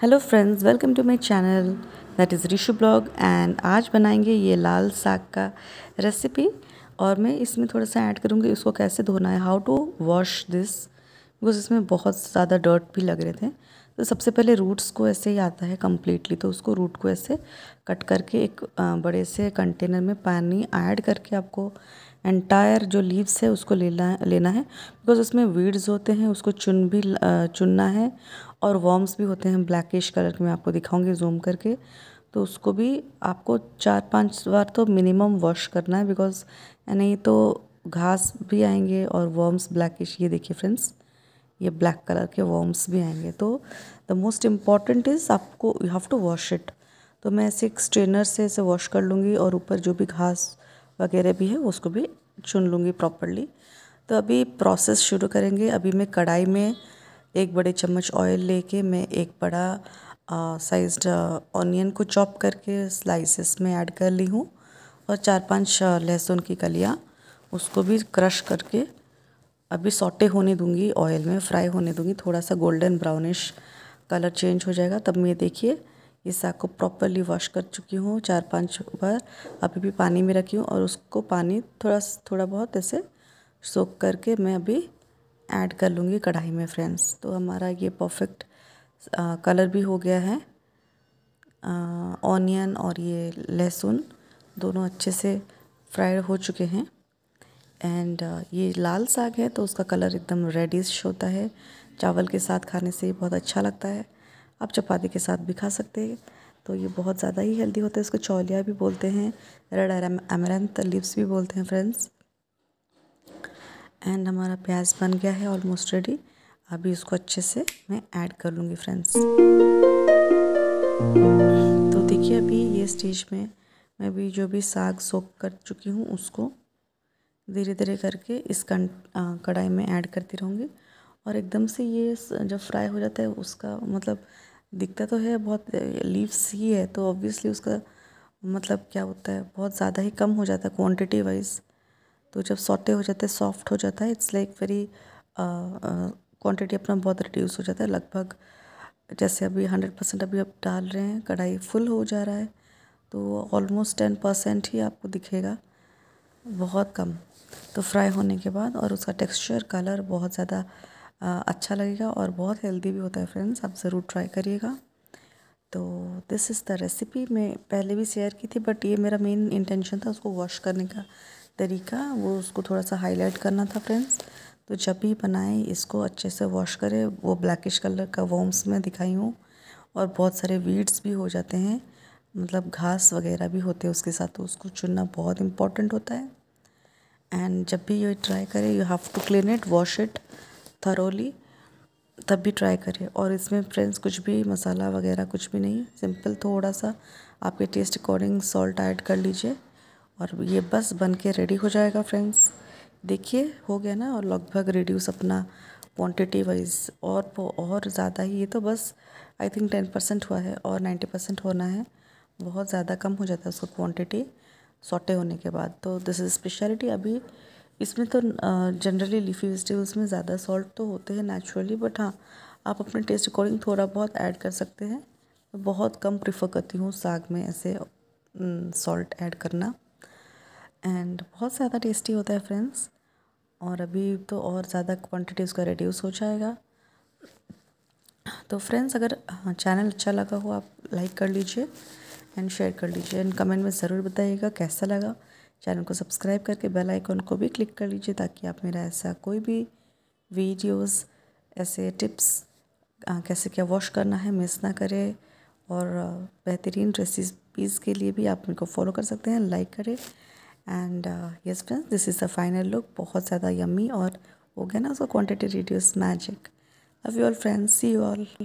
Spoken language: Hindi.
hello friends welcome to my channel that is Rishu blog and आज बनाएंगे ये लाल साग का रेसिपी और मैं इसमें थोड़ा सा ऐड करूँगी इसको कैसे धोना है how to wash this because इसमें बहुत ज़्यादा डर्ट भी लग रहे थे तो सबसे पहले रूट्स को ऐसे ही आता है कम्प्लीटली तो उसको रूट को ऐसे कट करके एक बड़े से कंटेनर में पानी ऐड करके आपको एंटायर जो लीव्स है उसको लेना लेना है बिकॉज उसमें वीड्स होते हैं उसको चुन भी चुनना है और वॉर्म्स भी होते हैं ब्लैकिश कलर के मैं आपको दिखाऊंगी जूम करके तो उसको भी आपको चार पांच बार तो मिनिमम वॉश करना है बिकॉज नहीं तो घास भी आएंगे और वॉर्म्स ब्लैकिश ये देखिए फ्रेंड्स ये ब्लैक कलर के वर्म्स भी आएंगे तो द मोस्ट इम्पॉर्टेंट इज़ आपको you have to wash it तो मैं ऐसे एक स्ट्रेनर से इसे वॉश कर लूँगी और ऊपर जो भी घास वगैरह भी है उसको भी चुन लूँगी प्रॉपरली तो अभी प्रोसेस शुरू करेंगे अभी मैं कढ़ाई में एक बड़े चम्मच ऑयल लेके मैं एक बड़ा साइज्ड ऑनियन को चॉप करके स्लाइसेस में ऐड कर ली हूँ और चार पांच लहसुन की कलियाँ उसको भी क्रश करके अभी सोटे होने दूंगी ऑयल में फ्राई होने दूंगी थोड़ा सा गोल्डन ब्राउनिश कलर चेंज हो जाएगा तब मैं देखिए इस साग को प्रॉपरली वॉश कर चुकी हूँ चार पांच बार अभी भी पानी में रखी हूँ और उसको पानी थोड़ा थोड़ा बहुत ऐसे सोख करके मैं अभी ऐड कर लूँगी कढ़ाई में फ्रेंड्स तो हमारा ये परफेक्ट कलर भी हो गया है ऑनियन और ये लहसुन दोनों अच्छे से फ्राइड हो चुके हैं एंड uh, ये लाल साग है तो उसका कलर एकदम रेडिश होता है चावल के साथ खाने से बहुत अच्छा लगता है आप चपाती के साथ भी खा सकते हैं तो ये बहुत ज़्यादा ही हेल्दी होता है इसको चौलिया भी बोलते हैं रेड अमरंथ लिप्स भी बोलते हैं फ्रेंड्स एंड हमारा प्याज बन गया है ऑलमोस्ट रेडी अभी इसको अच्छे से मैं ऐड कर लूँगी फ्रेंड्स तो देखिए अभी ये स्टेज में मैं भी जो भी साग सोख कर चुकी हूँ उसको धीरे धीरे करके इस कढ़ाई में ऐड करती रहूँगी और एकदम से ये जब फ्राई हो जाता है उसका मतलब दिखता तो है बहुत लीव्स ही है तो ऑब्वियसली उसका मतलब क्या होता है बहुत ज़्यादा ही कम हो जाता है क्वांटिटी वाइज तो जब सौते हो जाते हैं सॉफ्ट हो जाता है इट्स लाइक वेरी क्वांटिटी अपना बहुत रिड्यूस हो जाता है लगभग जैसे अभी हंड्रेड परसेंट अभी आप डाल रहे हैं कढ़ाई फुल हो जा रहा है तो ऑलमोस्ट टेन परसेंट ही आपको दिखेगा बहुत कम तो फ्राई होने के बाद और उसका टेक्सचर कलर बहुत ज़्यादा अच्छा लगेगा और बहुत हेल्दी भी होता है फ्रेंड्स आप ज़रूर ट्राई करिएगा तो दिस इज़ द रेसिपी मैं पहले भी शेयर की थी बट ये मेरा मेन इंटेंशन था उसको वॉश करने का तरीका वो उसको थोड़ा सा हाईलाइट करना था फ्रेंड्स तो जब भी बनाएं इसको अच्छे से वॉश करें वो ब्लैकिश कलर का वॉम्स में दिखाई हूँ और बहुत सारे वीड्स भी हो जाते हैं मतलब घास वगैरह भी होते हैं उसके साथ तो उसको चुनना बहुत इम्पॉर्टेंट होता है एंड जब भी ये ट्राई करें you have to clean it wash it thoroughly तब भी ट्राई करें और इसमें फ्रेंड्स कुछ भी मसाला वगैरह कुछ भी नहीं सिंपल थोड़ा सा आपके टेस्ट अकॉर्डिंग सॉल्ट ऐड कर लीजिए और ये बस बन के रेडी हो जाएगा फ्रेंड्स देखिए हो गया ना और लगभग रिड्यूस अपना क्वांटिटी वाइज और और ज़्यादा ही ये तो बस आई थिंक टेन परसेंट हुआ है और नाइन्टी परसेंट होना है बहुत ज़्यादा कम हो जाता है उसका क्वांटिटी सोटे होने के बाद तो दिस इज़ स्पेशलिटी अभी इसमें तो जनरली लीफी वेजिटेबल्स में ज़्यादा सॉल्ट तो होते हैं नेचुरली बट हाँ आप अपने टेस्ट अकॉर्डिंग थोड़ा बहुत ऐड कर सकते हैं मैं बहुत कम प्रिफर करती हूँ साग में ऐसे सॉल्ट ऐड करना एंड बहुत ज़्यादा टेस्टी होता है फ्रेंड्स और अभी तो और ज़्यादा क्वांटिटी उसका रिड्यूस हो जाएगा तो फ्रेंड्स अगर चैनल हाँ, अच्छा लगा हो आप लाइक कर लीजिए एंड शेयर कर लीजिए एंड कमेंट में ज़रूर बताइएगा कैसा लगा चैनल को सब्सक्राइब करके बेल आइकॉन को भी क्लिक कर लीजिए ताकि आप मेरा ऐसा कोई भी वीडियोस ऐसे टिप्स कैसे क्या वॉश करना है मिस ना करें और बेहतरीन रेसिपीज़ के लिए भी आप मेरे को फॉलो कर सकते हैं लाइक करें and yes friends this is the final look बहुत ज़्यादा यम्मी और हो गया ना उसका quantity reduce magic love you all friends see you all